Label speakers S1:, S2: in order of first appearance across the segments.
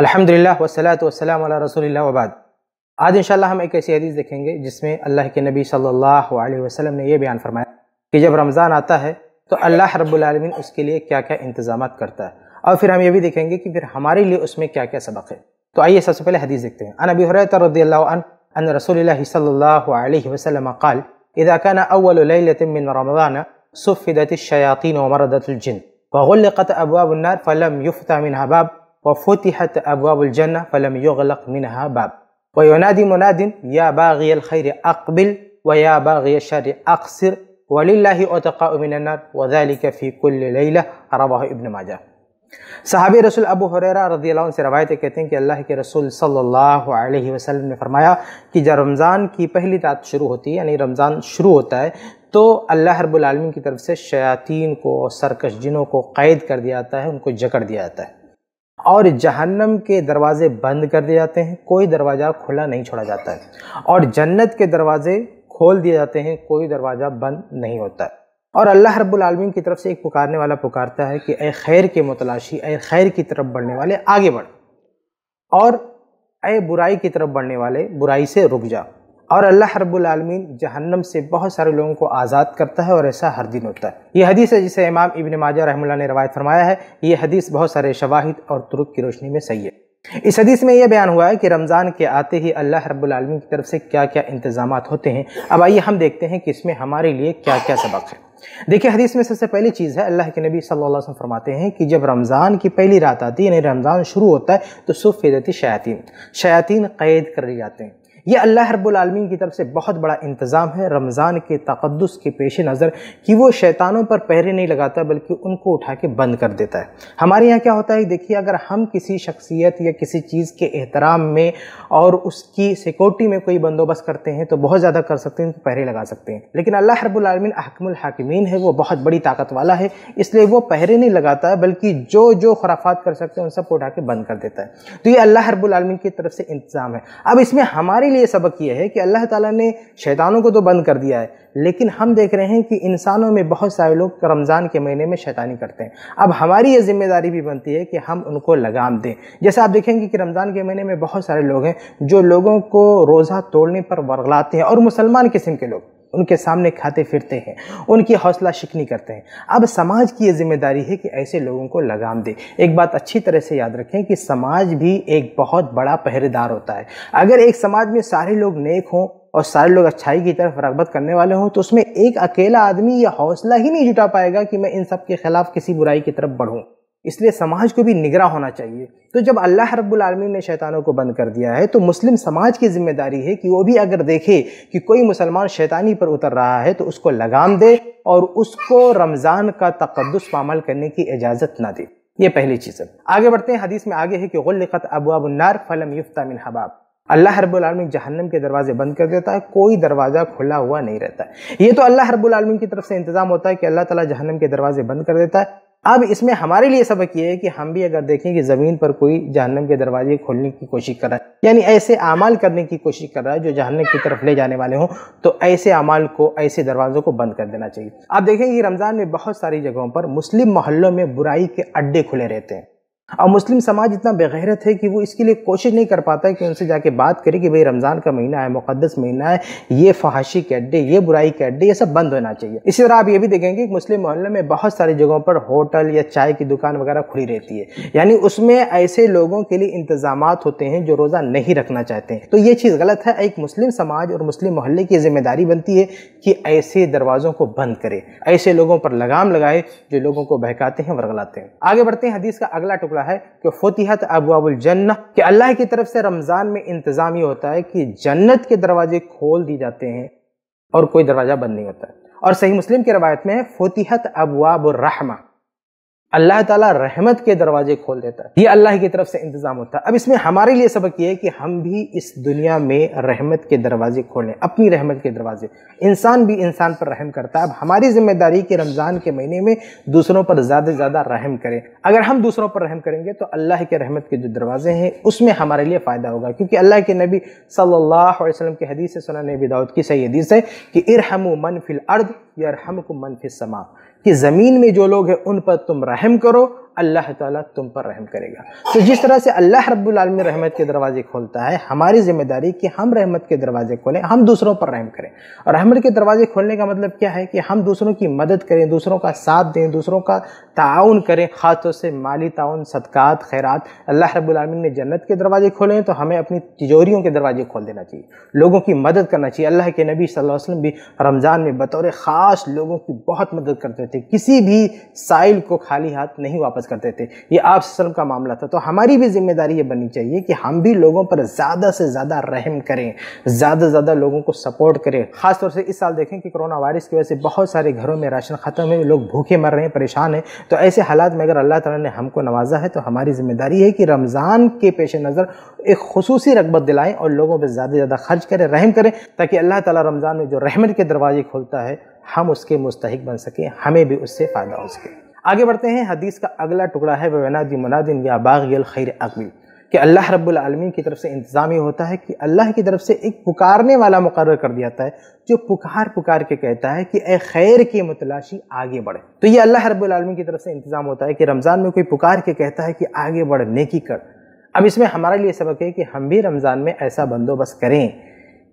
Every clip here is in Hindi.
S1: अल्हम्दुलिल्लाह वसलात वसलाम रसोल वबाद आज इंशाल्लाह हम एक ऐसी हदीस देखेंगे जिसमें अल्लाह के नबी सल्लल्लाहु अलैहि वसल्लम ने यह बयान फरमाया कि जब रमज़ान आता है तो अल्लाह रब्बुल उसके लिए क्या क्या इंतजाम करता है और फिर हम ये भी देखेंगे कि फिर हमारे लिए उसमें क्या क्या सबक है तो आइए सबसे पहले हदीस देखते हैं अनबी हरतरदीन रसोल सल्ह वसलम काल रमज़ान सुफ़िदत शयातीन वमरदतजिन वगुल्क़त अबाबनार फ़लम युफ़ता मिन हबाब وفتحت أبواب الجنة فلم يغلق منها باب وينادي مناد يا باغي الخير أقبل ويا باغي الشر أقصر वलिल्लाही अतका मिनन्नार वजाली के फ़ी कुल्ल रवा इबन माजा सहाबी रसूल अबू हुररा रदी से रवायतें कहते हैं कि अल्लाह के रसूल सल्लल्लाहु अलैहि वसल्लम ने फरमाया कि जब रमज़ान की पहली रात शुरू होती है यानी रमज़ान शुरू होता है तो अल्लाह रब्बुल आलमीन की तरफ से शयातीन को सरकश जिनों को क़ैद कर दिया जाता है उनको जकड़ दिया जाता है और जहन्नम के दरवाज़े बंद कर दिए जाते हैं कोई दरवाज़ा खुला नहीं छोड़ा जाता है और जन्नत के दरवाज़े खोल दिए जाते हैं कोई दरवाज़ा बंद नहीं होता है और अल्लाह रब्बुल आलमीन की तरफ से एक पुकारने वाला पुकारता है कि ए खैर के मुतलाशी ए खैर की तरफ बढ़ने वाले आगे बढ़ और ए बुराई की तरफ बढ़ने वाले बुराई से रुक जा और अल्लाह रब्बुल आलमीन जहन्नम से बहुत सारे लोगों को आज़ाद करता है और ऐसा हर दिन होता है यह हदीस है जिसे इमाम इबन माजा रहमुल्ला ने रवायत फरमाया है ये हदीस बहुत सारे शवाहिद और तुरुक की रोशनी में सही है इस हदीस में यह बयान हुआ है कि रमज़ान के आते ही अल्लाह रब्बुल आलमीन की तरफ से क्या क्या इंतजाम होते हैं अब आइए हम देखते हैं कि इसमें हमारे लिए क्या क्या सबक है देखिए हदीस में सबसे पहली चीज़ है अल्लाह के नबी सल्लल्लाहु अलैहि वसल्लम फरमाते हैं कि जब रमज़ान की पहली रात आती है यानी रमज़ान शुरू होता है तो सुफेदती शयातीन शयातीन कैद कर लिए जाते हैं ये अल्लाह हरबालमीन की तरफ से बहुत बड़ा इंतज़ाम है रमज़ान के तकदस के पेश नज़र कि वो शैतानों पर पहरे नहीं लगाता बल्कि उनको उठा के बंद कर देता है हमारे यहाँ क्या होता है देखिए अगर हम किसी शख्सियत या किसी चीज़ के एहतराम में और उसकी सिक्योरिटी में कोई बंदोबस्त करते हैं तो बहुत ज़्यादा कर सकते हैं उनको पहरे लगा सकते हैं लेकिन अल्लाह हरबालमीन अहकमलहाकमीन है वो बहुत बड़ी ताकत वाला है इसलिए वो पहरे नहीं लगाता बल्कि जो जो खराफात कर सकते हैं उन सबको उठा के बंद कर देता है तो ये अल्लाह हरबालमीन की तरफ से इंतज़ाम है अब इसमें हमारे लिए सबक ये है कि अल्लाह ताला ने शैतानों को तो बंद कर दिया है लेकिन हम देख रहे हैं कि इंसानों में बहुत सारे लोग रमज़ान के महीने में शैतानी करते हैं अब हमारी ये जिम्मेदारी भी बनती है कि हम उनको लगाम दें जैसे आप देखेंगे कि रमज़ान के महीने में बहुत सारे लोग हैं जो लोगों को रोज़ा तोड़ने पर वर्गलाते हैं और मुसलमान किस्म के लोग उनके सामने खाते फिरते हैं उनकी हौसला शिकनी करते हैं अब समाज की ये जिम्मेदारी है कि ऐसे लोगों को लगाम दे एक बात अच्छी तरह से याद रखें कि समाज भी एक बहुत बड़ा पहरेदार होता है अगर एक समाज में सारे लोग नेक हों और सारे लोग अच्छाई की तरफ रगबत करने वाले हों तो उसमें एक अकेला आदमी यह हौसला ही नहीं जुटा पाएगा कि मैं इन सब के खिलाफ किसी बुराई की तरफ बढ़ूँ इसलिए समाज को भी निगरा होना चाहिए तो जब अल्लाह रब्बुल ने शैतानों को बंद कर दिया है तो मुस्लिम समाज की जिम्मेदारी है कि वो भी अगर देखे कि कोई मुसलमान शैतानी पर उतर रहा है तो उसको लगाम दे और उसको रमज़ान का तकदस पामल करने की इजाज़त ना दे ये पहली चीज़ है आगे बढ़ते हैं हदीस में आगे है कि गुल्लत अबुआबुन्नार फलम युफ्ता मिन हबाब अल्लाह हरबुल आलमी जहन्नम के दरवाजे बंद कर देता है कोई दरवाज़ा खुला हुआ नहीं रहता है ये तो अल्लाह हरबुल आलमी की तरफ से इंतज़ाम होता है कि अल्लाह ताला जहन्नम के दरवाजे बंद कर देता है अब इसमें हमारे लिए सबक ये है कि हम भी अगर देखें कि ज़मीन पर कोई जहन्नम के दरवाजे खोलने की कोशिश कर रहा है यानी ऐसे अमाल करने की कोशिश कर रहा है जो जहन्नम की तरफ ले जाने वाले हों तो ऐसे अमाल को ऐसे दरवाज़ों को बंद कर देना चाहिए आप देखेंगे कि रमज़ान में बहुत सारी जगहों पर मुस्लिम मोहल्लों में बुराई के अड्डे खुले रहते हैं और मुस्लिम समाज इतना बेगैरत है कि वो इसके लिए कोशिश नहीं कर पाता है कि उनसे जाके बात करे कि भाई रमज़ान का महीना है मुकदस महीना है ये फहाशी के अड्डे ये बुराई के अड्डे ये सब बंद होना चाहिए इसी तरह आप ये भी देखेंगे कि मुस्लिम मोहल्ले में बहुत सारी जगहों पर होटल या चाय की दुकान वगैरह खुली रहती है यानी उसमें ऐसे लोगों के लिए इंतजाम होते हैं जो रोज़ा नहीं रखना चाहते हैं तो ये चीज़ गलत है एक मुस्लिम समाज और मुस्लिम मोहल्ले की जिम्मेदारी बनती है कि ऐसे दरवाज़ों को बंद करे ऐसे लोगों पर लगाम लगाए जो लोगों को बहकाते हैं वरगलाते हैं आगे बढ़ते हैं हदीस का अगला टुकड़ा टुकड़ा है कि फ़तिहत अबुआबुल जन्नत कि अल्लाह की तरफ से रमज़ान में इंतज़ामी होता है कि जन्नत के दरवाजे खोल दिए जाते हैं और कोई दरवाज़ा बंद नहीं होता और सही मुस्लिम की रवायत में फ़तिहत अबुआबुलरहमा अल्लाह ताला रहमत के दरवाजे खोल देता है ये अल्लाह की तरफ से इंतज़ाम होता है अब इसमें हमारे लिए सबक ये है कि हम भी इस दुनिया में रहमत के दरवाजे खोलें अपनी रहमत के दरवाजे इंसान भी इंसान पर रहम करता है अब हमारी जिम्मेदारी कि रमज़ान के महीने में दूसरों पर ज़्यादा से ज़्यादा रहम करें अगर हम दूसरों पर रहम करेंगे तो अल्लाह के रहमत के जो दरवाजे हैं उसमें हमारे लिए फ़ायदा होगा क्योंकि अल्लाह के नबी सल्ला वसलम के हदीस सुना नबी दाऊद की सही हदीस है कि इरहम मन फिल अर्द यरहमकुम मनफिस समा कि ज़मीन में जो लोग हैं उन पर तुम रहम करो अल्लाह ताला तुम पर रहम करेगा तो जिस तरह से अल्लाह रब्बुल रहमत के दरवाजे खोलता है हमारी जिम्मेदारी कि हम रहमत के दरवाजे खोलें हम दूसरों पर रहम करें और रहमत के दरवाजे खोलने का मतलब क्या है कि हम दूसरों की मदद करें दूसरों का साथ दें दूसरों का ताउन करें ख़ासतौर से माली ताउन सदक़ात खैरत अल्लाह रब्लम ने जन्नत के दरवाजे खोले तो हमें अपनी तिजोरियों के दरवाजे खोल देना चाहिए लोगों की मदद करना चाहिए अल्लाह के नबी सल्लल्लाहु भी रमज़ान में बतौर ख़ास लोगों की बहुत मदद करते थे किसी भी साइल को खाली हाथ नहीं वापस वापस करते थे ये आप सलम का मामला था तो हमारी भी जिम्मेदारी ये बननी चाहिए कि हम भी लोगों पर ज़्यादा से ज़्यादा रहम करें ज़्यादा से ज़्यादा लोगों को सपोर्ट करें ख़ासतौर से इस साल देखें कि कोरोना वायरस की वजह से बहुत सारे घरों में राशन ख़त्म है लोग भूखे मर रहे हैं परेशान हैं तो ऐसे हालात में अगर अल्लाह ताला ने हमको नवाजा है तो हमारी जिम्मेदारी है कि रमज़ान के पेश नज़र एक खसूस रगबत दिलाएं और लोगों पर ज़्यादा से ज़्यादा खर्च करें रहम करें ताकि अल्लाह ताली रमज़ान में जो रहमत के दरवाजे खोलता है हम उसके मुस्तक बन सकें हमें भी उससे फ़ायदा हो सके आगे बढ़ते हैं हदीस का अगला टुकड़ा है वनादी मुनादिन या बागियल खैर अकबी कि अल्लाह रब्बुल की तरफ से इंतज़ाम ये होता है कि अल्लाह की तरफ से एक पुकारने वाला मुकर कर दिया जाता है जो पुकार पुकार के कहता है कि ए खैर की मतलाशी आगे बढ़े तो ये अल्लाह रब्बुल की तरफ से इंतज़ाम होता है कि रमज़ान में कोई पुकार के कहता है कि आगे बढ़ नेकी कर अब इसमें हमारे लिए सबक है कि हम भी रमज़ान में ऐसा बंदोबस्त करें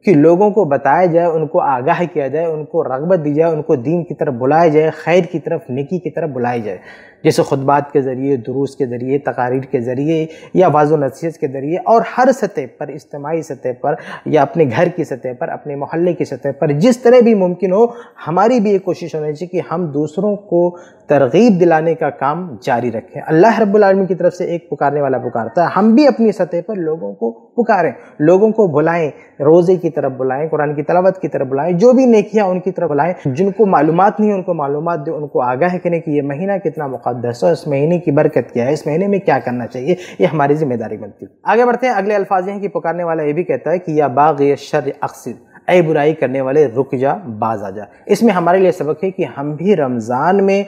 S1: कि लोगों को बताया जाए उनको आगाह किया जाए उनको रगबत दी जाए उनको दीन की तरफ बुलाया जाए खैर की तरफ निकी की तरफ बुलाया जाए जैसे खुदबात के ज़रिए दुरूस के ज़रिए तकारीर के ज़रिए या वाज नसीहत के ज़रिए और हर सतह पर इज्तमाही सतह पर या अपने घर की सतह पर अपने मोहल्ले की सतह पर जिस तरह भी मुमकिन हो हमारी भी ये कोशिश होनी चाहिए कि हम दूसरों को तरगीब दिलाने का काम जारी रखें अल्लाह रब्लम की तरफ से एक पुकारने वाला पुकारता है हम भी अपनी सतह पर लोगों को पुकारें लोगों को बुलाएँ रोज़े की की तरफ बुलाएं कुरान की तलावत की तरफ बुलाएं जो भी नेकियां उनकी तरफ बुलाएं जिनको मालूम नहीं उनको मालूम दें उनको आगाह करें कि यह महीना कितना मुकदस है इस महीने की बरकत क्या है इस महीने में क्या करना चाहिए यह हमारी जिम्मेदारी बनती है आगे बढ़ते हैं अगले अल्फाज हैं कि पुकारने वाला ये भी कहता है कि यह बाग ये शर अक्सर ऐ बुराई करने वाले रुक जा बाज आ जा इसमें हमारे लिए सबक है कि हम भी रमज़ान में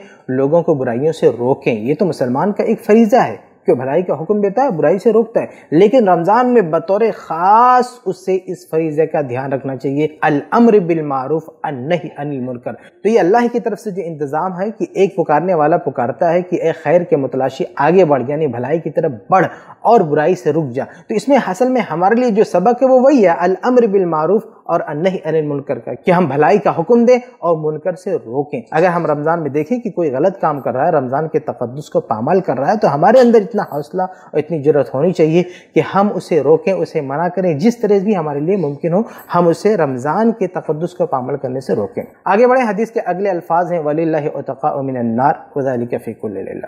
S1: लोगों को बुराइयों से रोकें ये तो मुसलमान का एक फरीज़ा है कि भलाई का हुक्म देता है बुराई से रोकता है लेकिन रमज़ान में बतौर ख़ास उससे इस फरीज़े का ध्यान रखना चाहिए अलअमर बिलमारूफ नहीं अनिल मुनकर तो ये अल्लाह की तरफ से जो इंतज़ाम है कि एक पुकारने वाला पुकारता है कि ए खैर के मुतलाशी आगे बढ़ यानी भलाई की तरफ बढ़ और बुराई से रुक जा तो इसमें असल में हमारे लिए जो सबक है वो वही है अलअमर बिलमारूफ और नहीं अनिल मुनकर का कि हम भलाई का हुक्म दें और मुनकर से रोकें अगर हम रमज़ान में देखें कि कोई गलत काम कर रहा है रमज़ान के तकदस को पामाल कर रहा है तो हमारे अंदर इतना हौसला और इतनी जरूरत होनी चाहिए कि हम उसे रोकें उसे मना करें जिस तरह भी हमारे लिए मुमकिन हो हम उसे रमज़ान के तकदस को पामल करने से रोकें आगे बढ़े हदीस के अगले अल्फाज हैं वली खुदाली के फ़ीकुल्ल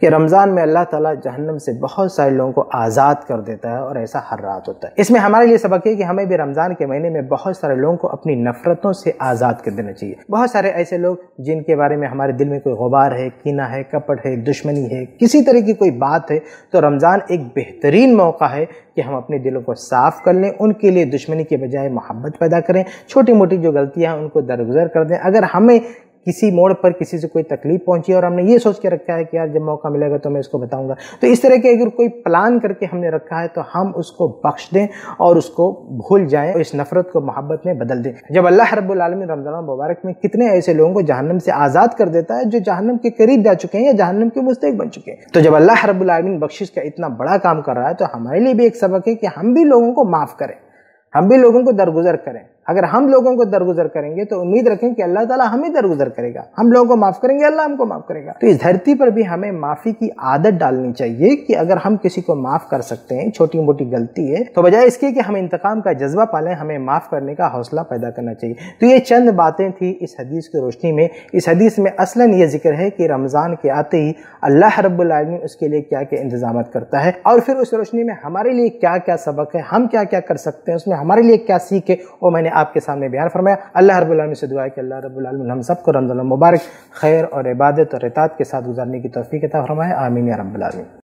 S1: कि रमज़ान में अल्लाह ताला जहन्नम से बहुत सारे लोगों को आज़ाद कर देता है और ऐसा हर रात होता है इसमें हमारे लिए सबक है कि हमें भी रमज़ान के महीने में बहुत बहुत सारे लोगों को अपनी नफ़रतों से आज़ाद कर देना चाहिए बहुत सारे ऐसे लोग जिनके बारे में हमारे दिल में कोई गुबार है कीना है कपट है दुश्मनी है किसी तरह की कोई बात है तो रमज़ान एक बेहतरीन मौका है कि हम अपने दिलों को साफ़ कर लें उनके लिए दुश्मनी के बजाय मोहब्बत पैदा करें छोटी मोटी जो गलतियाँ हैं उनको दरगुजर कर दें अगर हमें किसी मोड़ पर किसी से कोई तकलीफ पहुंची और हमने ये सोच के रखा है कि यार जब मौका मिलेगा तो मैं इसको बताऊंगा तो इस तरह के अगर कोई प्लान करके हमने रखा है तो हम उसको बख्श दें और उसको भूल जाएं और इस नफरत को मोहब्बत में बदल दें जब अल्लाह रबालमी रमज़ान मुबारक में कितने ऐसे लोगों को जहनम से आज़ाद कर देता है जो जहनम के करीब जा चुके हैं या जहनम के मुस्तक बन चुके हैं तो जब अल्लाह रबालमिन बख्शिश का इतना बड़ा काम कर रहा है तो हमारे लिए भी एक सबक है कि हम भी लोगों को माफ़ करें हम भी लोगों को दरगुजर करें अगर हम लोगों को दरगुजर करेंगे तो उम्मीद रखें कि अल्लाह ताला हमें दरगुजर करेगा हम लोगों को माफ़ करेंगे अल्लाह हमको माफ़ करेगा तो इस धरती पर भी हमें माफ़ी की आदत डालनी चाहिए कि अगर हम किसी को माफ़ कर सकते हैं छोटी मोटी गलती है तो बजाय इसके कि हम इंतकाम का जज्बा पालें हमें माफ़ करने का हौसला पैदा करना चाहिए तो ये चंद बातें थी इस हदीस की रोशनी में इस हदीस में असलन ये जिक्र है कि रमज़ान के आते ही अल्लाह रब्लमी उसके लिए क्या क्या इंतजाम करता है और फिर उस रोशनी में हमारे लिए क्या क्या सबक है हम क्या क्या कर सकते हैं उसमें हमारे लिए क्या सीख है वो मैंने आपके सामने बयान फरमाया अल्लाह रबालम से दुआ कि अल्लाह रबालम हम सबको रमज़ान मुबारक खैर और इबादत और इतात के साथ गुजारने की तोफ़ी कता फरमाए आमीन रबालमीन